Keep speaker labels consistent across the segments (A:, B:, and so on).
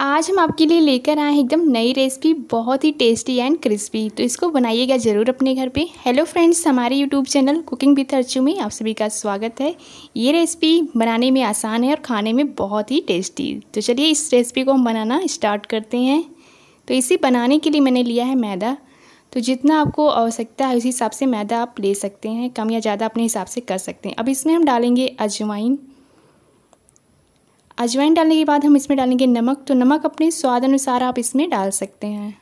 A: आज हम आपके लिए लेकर आए हैं एकदम नई रेसिपी बहुत ही टेस्टी एंड क्रिस्पी तो इसको बनाइएगा ज़रूर अपने घर पे हेलो फ्रेंड्स हमारे YouTube channel cooking with Archu में आप सभी का स्वागत है ये रेसिपी बनाने में आसान है और खाने में बहुत ही टेस्टी तो चलिए इस रेसिपी को हम बनाना स्टार्ट करते हैं तो इसे बनाने के लिए मैंने लिया है मैदा तो जितना आपको आवश्यकता है उसी हिसाब से मैदा आप ले सकते हैं कम या ज़्यादा अपने हिसाब से कर सकते हैं अब इसमें हम डालेंगे अजवाइन अजवाइन डालने के बाद हम इसमें डालेंगे नमक तो नमक अपने स्वाद अनुसार आप इसमें डाल सकते हैं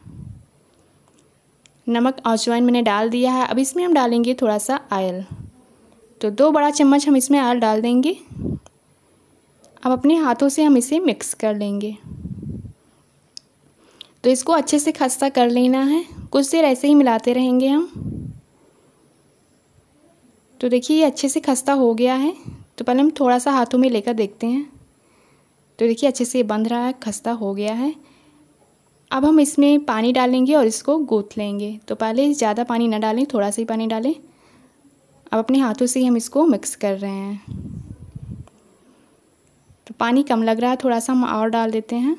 A: नमक अजवाइन मैंने डाल दिया है अब इसमें हम डालेंगे थोड़ा सा आयल तो दो बड़ा चम्मच हम इसमें आयल डाल देंगे अब अपने हाथों से हम इसे मिक्स कर लेंगे तो इसको अच्छे से खस्ता कर लेना है कुछ देर ऐसे ही मिलाते रहेंगे हम तो देखिए ये अच्छे से खस्ता हो गया है तो पहले हम थोड़ा सा हाथों में लेकर देखते हैं तो देखिए अच्छे से बंध रहा है खस्ता हो गया है अब हम इसमें पानी डालेंगे और इसको गूँथ लेंगे तो पहले ज़्यादा पानी ना डालें थोड़ा सा ही पानी डालें अब अपने हाथों से ही हम इसको मिक्स कर रहे हैं तो पानी कम लग रहा है थोड़ा सा हम और डाल देते हैं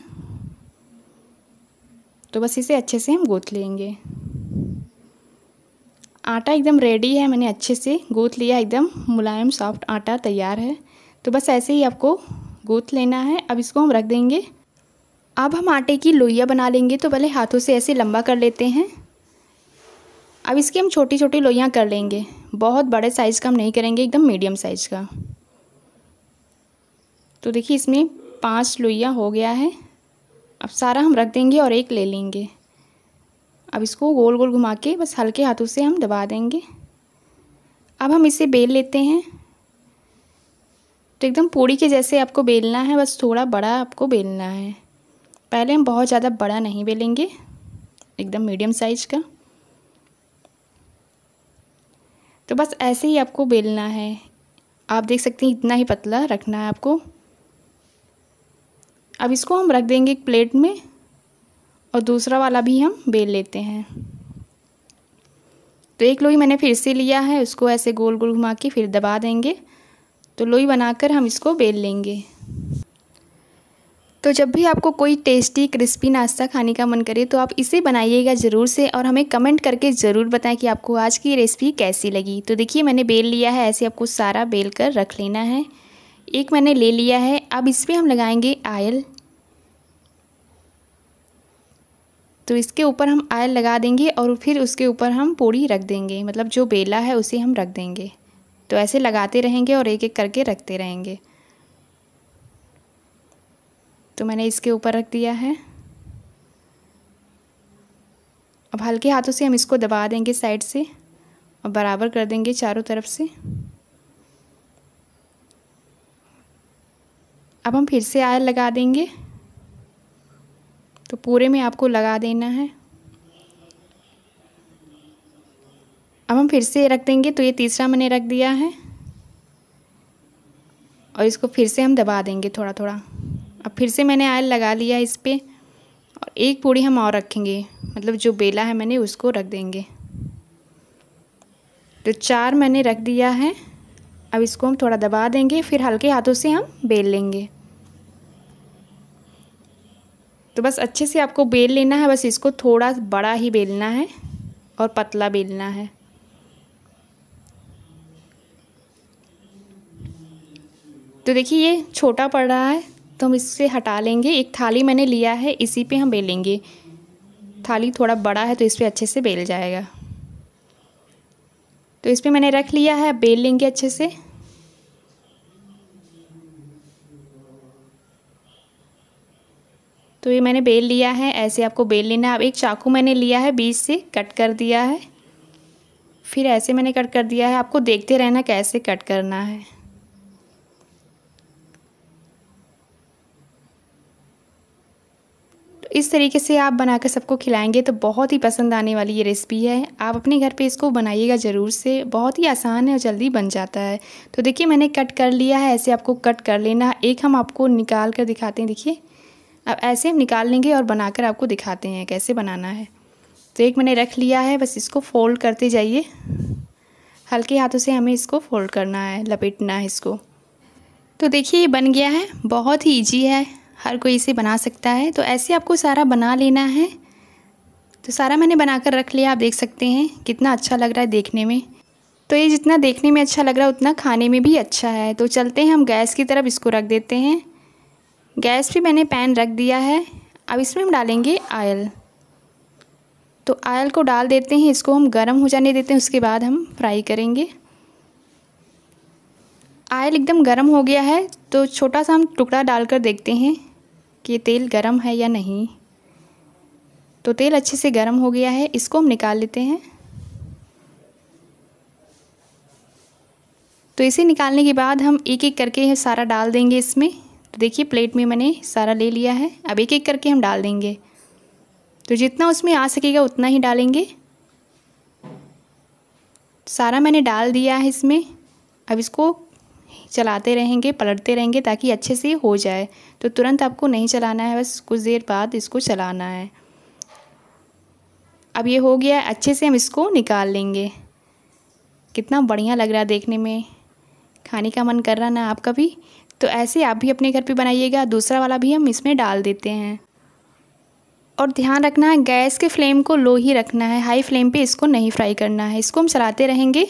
A: तो बस इसे अच्छे से हम गूँथ लेंगे आटा एकदम रेडी है मैंने अच्छे से गूँथ लिया एकदम मुलायम सॉफ्ट आटा तैयार है तो बस ऐसे ही आपको गोथ लेना है अब इसको हम रख देंगे अब हम आटे की लोइयाँ बना लेंगे तो पहले हाथों से ऐसे लंबा कर लेते हैं अब इसकी हम छोटी छोटी लोइयाँ कर लेंगे बहुत बड़े साइज़ का हम नहीं करेंगे एकदम मीडियम साइज़ का तो देखिए इसमें पांच लोइयाँ हो गया है अब सारा हम रख देंगे और एक ले लेंगे अब इसको गोल गोल घुमा के बस हल्के हाथों से हम दबा देंगे अब हम इसे बेल लेते हैं तो एकदम पूड़ी के जैसे आपको बेलना है बस थोड़ा बड़ा आपको बेलना है पहले हम बहुत ज़्यादा बड़ा नहीं बेलेंगे एकदम मीडियम साइज का तो बस ऐसे ही आपको बेलना है आप देख सकते हैं इतना ही पतला रखना है आपको अब इसको हम रख देंगे एक प्लेट में और दूसरा वाला भी हम बेल लेते हैं तो एक लोई मैंने फिर से लिया है उसको ऐसे गोल गोल घुमा के फिर दबा देंगे तो लोई बनाकर हम इसको बेल लेंगे तो जब भी आपको कोई टेस्टी क्रिस्पी नाश्ता खाने का मन करे तो आप इसे बनाइएगा ज़रूर से और हमें कमेंट करके ज़रूर बताएं कि आपको आज की रेसिपी कैसी लगी तो देखिए मैंने बेल लिया है ऐसे आपको सारा बेल कर रख लेना है एक मैंने ले लिया है अब इस पर हम लगाएंगे आयल तो इसके ऊपर हम आयल लगा देंगे और फिर उसके ऊपर हम पूड़ी रख देंगे मतलब जो बेला है उसे हम रख देंगे तो ऐसे लगाते रहेंगे और एक एक करके रखते रहेंगे तो मैंने इसके ऊपर रख दिया है अब हल्के हाथों से हम इसको दबा देंगे साइड से और बराबर कर देंगे चारों तरफ से अब हम फिर से आयल लगा देंगे तो पूरे में आपको लगा देना है अब हम फिर से रख देंगे तो ये तीसरा मैंने रख दिया है और इसको फिर से हम दबा देंगे थोड़ा थोड़ा अब फिर से मैंने आयल लगा लिया इस पर और एक पूड़ी हम और रखेंगे मतलब जो बेला है मैंने उसको रख देंगे तो चार मैंने रख दिया है अब इसको हम थोड़ा दबा देंगे फिर हल्के हाथों से हम बेल लेंगे तो बस अच्छे से आपको बेल लेना है बस इसको थोड़ा बड़ा ही बेलना है और पतला बेलना है तो देखिए ये छोटा पड़ रहा है तो हम इससे हटा लेंगे एक थाली मैंने लिया है इसी पे हम बेलेंगे थाली थोड़ा बड़ा है तो इस पर अच्छे से बेल जाएगा तो इस पर मैंने रख लिया है बेल लेंगे अच्छे से तो ये मैंने बेल लिया है ऐसे आपको बेल लेना है अब एक चाकू मैंने लिया है बीच से कट कर दिया है फिर ऐसे मैंने कट कर दिया है आपको देखते रहना कैसे कट करना है इस तरीके से आप बना कर सबको खिलाएंगे तो बहुत ही पसंद आने वाली ये रेसिपी है आप अपने घर पे इसको बनाइएगा ज़रूर से बहुत ही आसान है और जल्दी बन जाता है तो देखिए मैंने कट कर लिया है ऐसे आपको कट कर लेना एक हम आपको निकाल कर दिखाते हैं देखिए अब ऐसे हम निकाल लेंगे और बनाकर आपको दिखाते हैं कैसे बनाना है तो एक मैंने रख लिया है बस इसको फोल्ड करते जाइए हल्के हाथों से हमें इसको फोल्ड करना है लपेटना है इसको तो देखिए ये बन गया है बहुत ही ईजी है हर कोई इसे बना सकता है तो ऐसे आपको सारा बना लेना है तो सारा मैंने बना कर रख लिया आप देख सकते हैं कितना अच्छा लग रहा है देखने में तो ये जितना देखने में अच्छा लग रहा है उतना खाने में भी अच्छा है तो चलते हैं हम गैस की तरफ इसको रख देते हैं गैस पे मैंने पैन रख दिया है अब इसमें हम डालेंगे आयल तो आयल को डाल देते हैं इसको हम गर्म हो जाने देते हैं उसके बाद हम फ्राई करेंगे आयल एकदम गर्म हो गया है तो छोटा सा हम टुकड़ा डालकर देखते हैं कि तेल गर्म है या नहीं तो तेल अच्छे से गर्म हो गया है इसको हम निकाल लेते हैं तो इसे निकालने के बाद हम एक एक करके सारा डाल देंगे इसमें तो देखिए प्लेट में मैंने सारा ले लिया है अब एक एक करके हम डाल देंगे तो जितना उसमें आ सकेगा उतना ही डालेंगे सारा मैंने डाल दिया है इसमें अब इसको चलाते रहेंगे पलटते रहेंगे ताकि अच्छे से हो जाए तो तुरंत आपको नहीं चलाना है बस कुछ देर बाद इसको चलाना है अब ये हो गया अच्छे से हम इसको निकाल लेंगे कितना बढ़िया लग रहा है देखने में खाने का मन कर रहा ना आपका भी तो ऐसे आप भी अपने घर पे बनाइएगा दूसरा वाला भी हम इसमें डाल देते हैं और ध्यान रखना है गैस के फ्लेम को लो ही रखना है हाई फ्लेम पे इसको नहीं फ्राई करना है इसको हम चलाते रहेंगे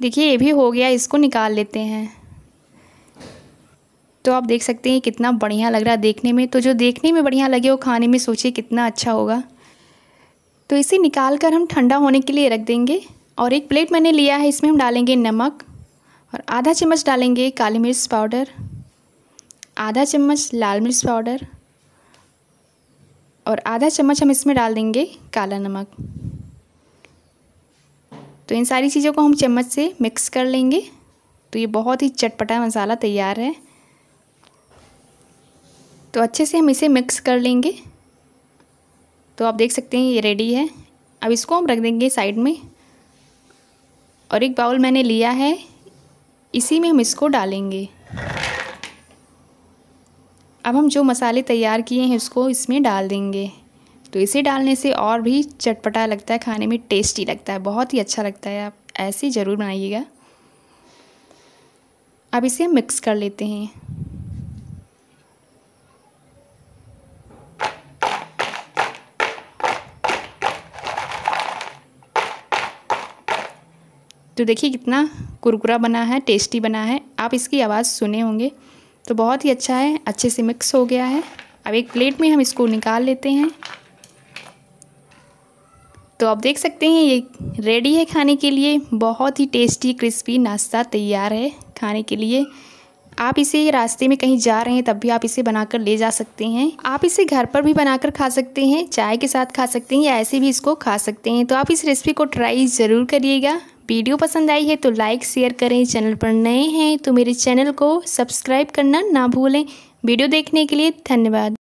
A: देखिए ये भी हो गया इसको निकाल लेते हैं तो आप देख सकते हैं कितना बढ़िया लग रहा है देखने में तो जो देखने में बढ़िया लगे वो खाने में सोचिए कितना अच्छा होगा तो इसे निकाल कर हम ठंडा होने के लिए रख देंगे और एक प्लेट मैंने लिया है इसमें हम डालेंगे नमक और आधा चम्मच डालेंगे काली मिर्च पाउडर आधा चम्मच लाल मिर्च पाउडर और आधा चम्मच हम इसमें डाल देंगे काला नमक तो इन सारी चीज़ों को हम चम्मच से मिक्स कर लेंगे तो ये बहुत ही चटपटा मसाला तैयार है तो अच्छे से हम इसे मिक्स कर लेंगे तो आप देख सकते हैं ये रेडी है अब इसको हम रख देंगे साइड में और एक बाउल मैंने लिया है इसी में हम इसको डालेंगे अब हम जो मसाले तैयार किए हैं उसको इसमें डाल देंगे तो इसे डालने से और भी चटपटा लगता है खाने में टेस्टी लगता है बहुत ही अच्छा लगता है आप ऐसे ज़रूर बनाइएगा अब इसे हम मिक्स कर लेते हैं तो देखिए कितना कुरकुरा बना है टेस्टी बना है आप इसकी आवाज़ सुने होंगे तो बहुत ही अच्छा है अच्छे से मिक्स हो गया है अब एक प्लेट में हम इसको निकाल लेते हैं तो आप देख सकते हैं ये रेडी है खाने के लिए बहुत ही टेस्टी क्रिस्पी नाश्ता तैयार है खाने के लिए आप इसे रास्ते में कहीं जा रहे हैं तब भी आप इसे बनाकर ले जा सकते हैं आप इसे घर पर भी बनाकर खा सकते हैं चाय के साथ खा सकते हैं या ऐसे भी इसको खा सकते हैं तो आप इस रेसिपी को ट्राई ज़रूर करिएगा वीडियो पसंद आई है तो लाइक शेयर करें चैनल पर नए हैं तो मेरे चैनल को सब्सक्राइब करना ना भूलें वीडियो देखने के लिए धन्यवाद